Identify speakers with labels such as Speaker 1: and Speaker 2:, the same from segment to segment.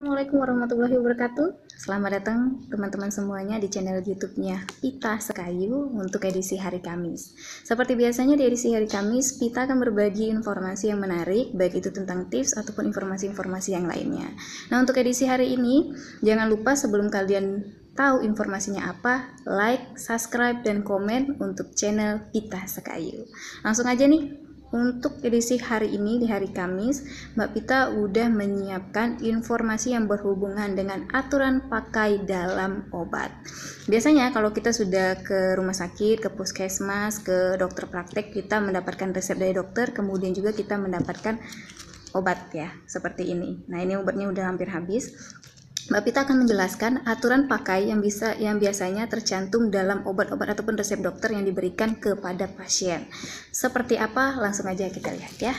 Speaker 1: Assalamualaikum warahmatullahi wabarakatuh Selamat datang teman-teman semuanya di channel YouTube-nya Pita Sekayu untuk edisi hari Kamis Seperti biasanya di edisi hari Kamis, Pita akan berbagi informasi yang menarik Baik itu tentang tips ataupun informasi-informasi yang lainnya Nah untuk edisi hari ini, jangan lupa sebelum kalian tahu informasinya apa Like, subscribe, dan komen untuk channel Pita Sekayu Langsung aja nih, untuk edisi hari ini di hari Kamis, Mbak Pita udah menyiapkan informasi yang berhubungan dengan aturan pakai dalam obat. Biasanya kalau kita sudah ke rumah sakit, ke puskesmas, ke dokter praktek, kita mendapatkan resep dari dokter, kemudian juga kita mendapatkan obat ya, seperti ini. Nah, ini obatnya udah hampir habis. Mbak Pita akan menjelaskan aturan pakai yang bisa yang biasanya tercantum dalam obat-obat ataupun resep dokter yang diberikan kepada pasien. Seperti apa? Langsung aja kita lihat ya.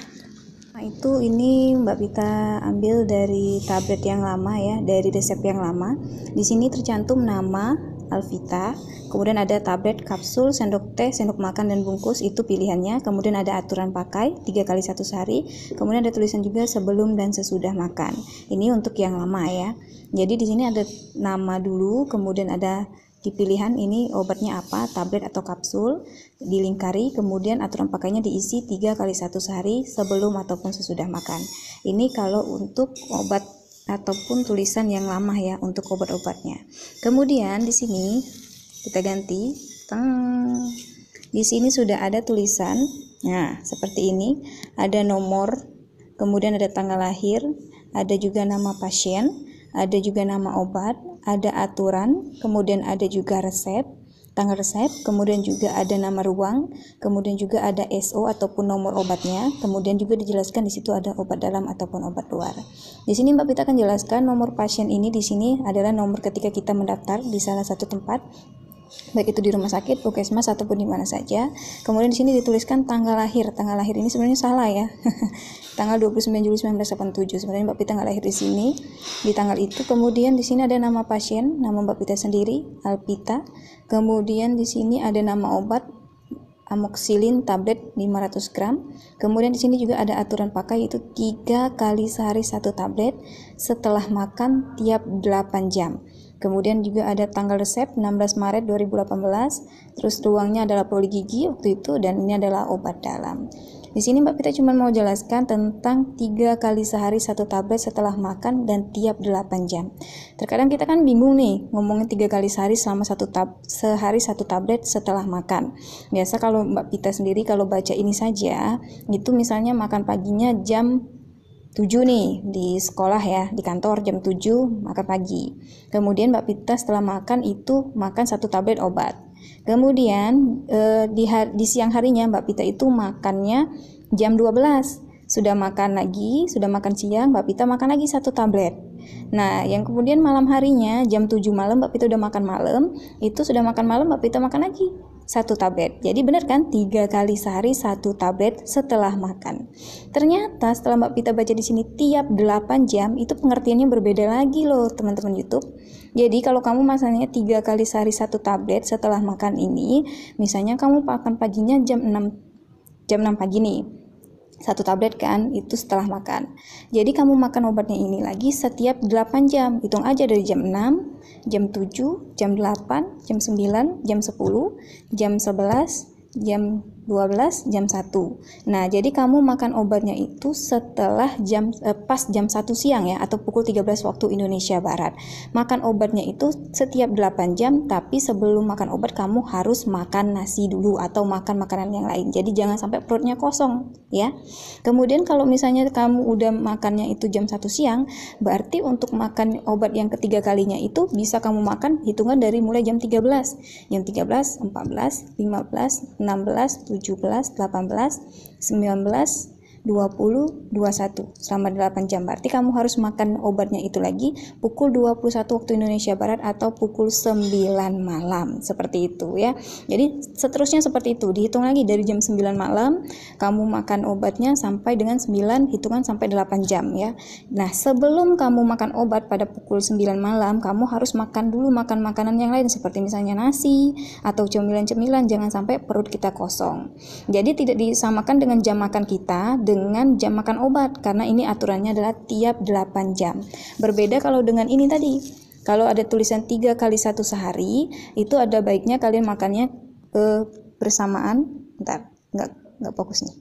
Speaker 1: Nah, itu ini Mbak Pita ambil dari tablet yang lama ya, dari resep yang lama. Di sini tercantum nama, Alvita. Kemudian ada tablet, kapsul, sendok teh, sendok makan dan bungkus itu pilihannya. Kemudian ada aturan pakai tiga kali satu sehari. Kemudian ada tulisan juga sebelum dan sesudah makan. Ini untuk yang lama ya. Jadi di sini ada nama dulu, kemudian ada di pilihan ini obatnya apa, tablet atau kapsul, dilingkari, kemudian aturan pakainya diisi tiga kali satu sehari sebelum ataupun sesudah makan. Ini kalau untuk obat ataupun tulisan yang lama ya untuk obat-obatnya. Kemudian di sini kita ganti teng. Di sini sudah ada tulisan. Nah, seperti ini, ada nomor, kemudian ada tanggal lahir, ada juga nama pasien, ada juga nama obat, ada aturan, kemudian ada juga resep, tanggal resep, kemudian juga ada nama ruang, kemudian juga ada SO ataupun nomor obatnya, kemudian juga dijelaskan di situ ada obat dalam ataupun obat luar. Di sini Mbak Pita akan jelaskan nomor pasien ini di sini adalah nomor ketika kita mendaftar di salah satu tempat baik itu di rumah sakit, puskesmas ataupun di mana saja. Kemudian di sini dituliskan tanggal lahir. Tanggal lahir ini sebenarnya salah ya. tanggal 29 Juli 1987. Sebenarnya Mbak Pita nggak lahir di sini di tanggal itu. Kemudian di sini ada nama pasien, nama Mbak Pita sendiri, Alpita. Kemudian di sini ada nama obat amoksilin tablet 500 gram. Kemudian di sini juga ada aturan pakai yaitu 3 kali sehari satu tablet setelah makan tiap 8 jam. Kemudian juga ada tanggal resep 16 Maret 2018, terus ruangnya adalah poli gigi waktu itu dan ini adalah obat dalam. Di sini Mbak Pita cuma mau jelaskan tentang tiga kali sehari satu tablet setelah makan dan tiap 8 jam. Terkadang kita kan bingung nih ngomongin tiga kali sehari selama satu tab sehari satu tablet setelah makan. Biasa kalau Mbak Pita sendiri kalau baca ini saja, itu misalnya makan paginya jam 7 nih di sekolah ya, di kantor jam 7 makan pagi. Kemudian Mbak Pita setelah makan itu makan satu tablet obat. Kemudian eh, di, hari, di siang harinya Mbak Pita itu makannya jam 12. Sudah makan lagi, sudah makan siang, Mbak Pita makan lagi satu tablet. Nah, yang kemudian malam harinya jam 7 malam Mbak Pita udah makan malam, itu sudah makan malam Mbak Pita makan lagi satu tablet. Jadi benar kan tiga kali sehari satu tablet setelah makan. Ternyata setelah Mbak Pita baca di sini tiap 8 jam itu pengertiannya berbeda lagi loh teman-teman YouTube. Jadi kalau kamu masanya tiga kali sehari satu tablet setelah makan ini, misalnya kamu makan paginya jam 6 jam 6 pagi nih satu tablet kan itu setelah makan. Jadi kamu makan obatnya ini lagi setiap 8 jam. Hitung aja dari jam 6, jam 7, jam 8, jam 9, jam 10, jam 11, jam 12 jam 1. Nah, jadi kamu makan obatnya itu setelah jam eh, pas jam 1 siang ya atau pukul 13 waktu Indonesia Barat. Makan obatnya itu setiap 8 jam, tapi sebelum makan obat kamu harus makan nasi dulu atau makan makanan yang lain. Jadi jangan sampai perutnya kosong ya. Kemudian kalau misalnya kamu udah makannya itu jam 1 siang, berarti untuk makan obat yang ketiga kalinya itu bisa kamu makan hitungan dari mulai jam 13. Jam 13, 14, 15, 16, 17, 18, 19, 20, 21 selama 8 jam. Berarti kamu harus makan obatnya itu lagi pukul 21 waktu Indonesia Barat atau pukul 9 malam. Seperti itu ya. Jadi seterusnya seperti itu. Dihitung lagi dari jam 9 malam kamu makan obatnya sampai dengan 9 hitungan sampai 8 jam ya. Nah, sebelum kamu makan obat pada pukul 9 malam, kamu harus makan dulu makan makanan yang lain seperti misalnya nasi atau cemilan-cemilan jangan sampai perut kita kosong. Jadi tidak disamakan dengan jam makan kita dengan jam makan obat karena ini aturannya adalah tiap 8 jam. Berbeda kalau dengan ini tadi. Kalau ada tulisan 3 kali 1 sehari, itu ada baiknya kalian makannya eh, bersamaan. Bentar, nggak nggak fokus nih.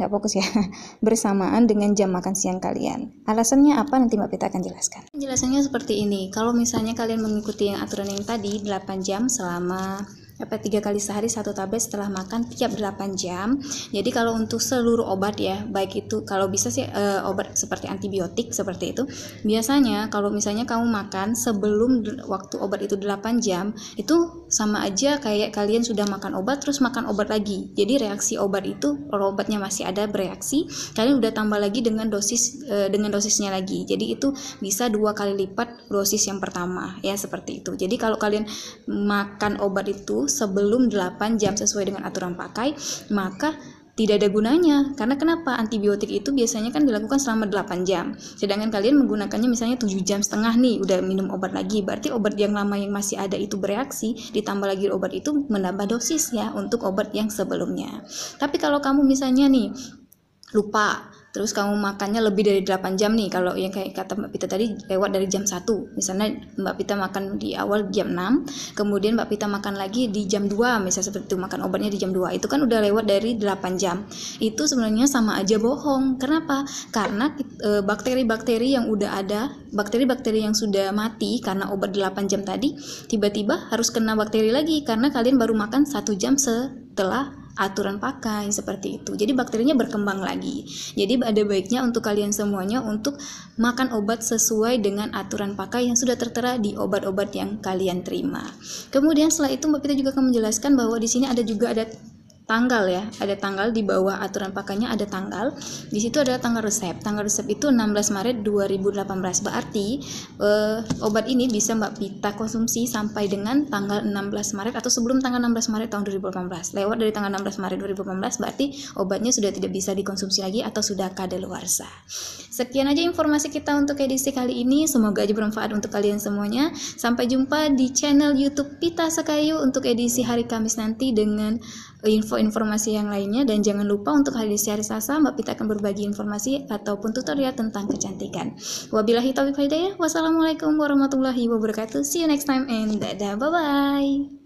Speaker 1: Nggak fokus ya. Bersamaan dengan jam makan siang kalian. Alasannya apa nanti Mbak Pita akan jelaskan. jelasannya seperti ini. Kalau misalnya kalian mengikuti yang aturan yang tadi 8 jam selama dapat tiga kali sehari satu tablet setelah makan tiap 8 jam. Jadi kalau untuk seluruh obat ya, baik itu kalau bisa sih e, obat seperti antibiotik seperti itu, biasanya kalau misalnya kamu makan sebelum waktu obat itu 8 jam, itu sama aja kayak kalian sudah makan obat terus makan obat lagi. Jadi reaksi obat itu kalau obatnya masih ada bereaksi, kalian udah tambah lagi dengan dosis e, dengan dosisnya lagi. Jadi itu bisa dua kali lipat dosis yang pertama ya seperti itu. Jadi kalau kalian makan obat itu sebelum 8 jam sesuai dengan aturan pakai, maka tidak ada gunanya. Karena kenapa? Antibiotik itu biasanya kan dilakukan selama 8 jam. Sedangkan kalian menggunakannya misalnya 7 jam setengah nih, udah minum obat lagi. Berarti obat yang lama yang masih ada itu bereaksi, ditambah lagi obat itu menambah dosis ya untuk obat yang sebelumnya. Tapi kalau kamu misalnya nih lupa terus kamu makannya lebih dari 8 jam nih kalau yang kayak kata Mbak Pita tadi lewat dari jam 1 misalnya Mbak Pita makan di awal jam 6 kemudian Mbak Pita makan lagi di jam 2 misalnya seperti itu makan obatnya di jam 2 itu kan udah lewat dari 8 jam itu sebenarnya sama aja bohong kenapa karena e, bakteri-bakteri yang udah ada bakteri-bakteri yang sudah mati karena obat 8 jam tadi tiba-tiba harus kena bakteri lagi karena kalian baru makan satu jam setelah aturan pakai seperti itu. Jadi bakterinya berkembang lagi. Jadi ada baiknya untuk kalian semuanya untuk makan obat sesuai dengan aturan pakai yang sudah tertera di obat-obat yang kalian terima. Kemudian setelah itu Mbak Pita juga akan menjelaskan bahwa di sini ada juga ada tanggal ya ada tanggal di bawah aturan pakainya ada tanggal di situ ada tanggal resep tanggal resep itu 16 Maret 2018 berarti uh, obat ini bisa Mbak Pita konsumsi sampai dengan tanggal 16 Maret atau sebelum tanggal 16 Maret tahun 2018 lewat dari tanggal 16 Maret 2018 berarti obatnya sudah tidak bisa dikonsumsi lagi atau sudah kadaluarsa sekian aja informasi kita untuk edisi kali ini semoga aja bermanfaat untuk kalian semuanya sampai jumpa di channel YouTube Pita Sekayu untuk edisi hari Kamis nanti dengan info informasi yang lainnya dan jangan lupa untuk hadis sehari sasa Mbak Pita akan berbagi informasi ataupun tutorial tentang kecantikan. Wabillahi taufiq hidayah. Wassalamualaikum warahmatullahi wabarakatuh. See you next time and dadah. Bye bye.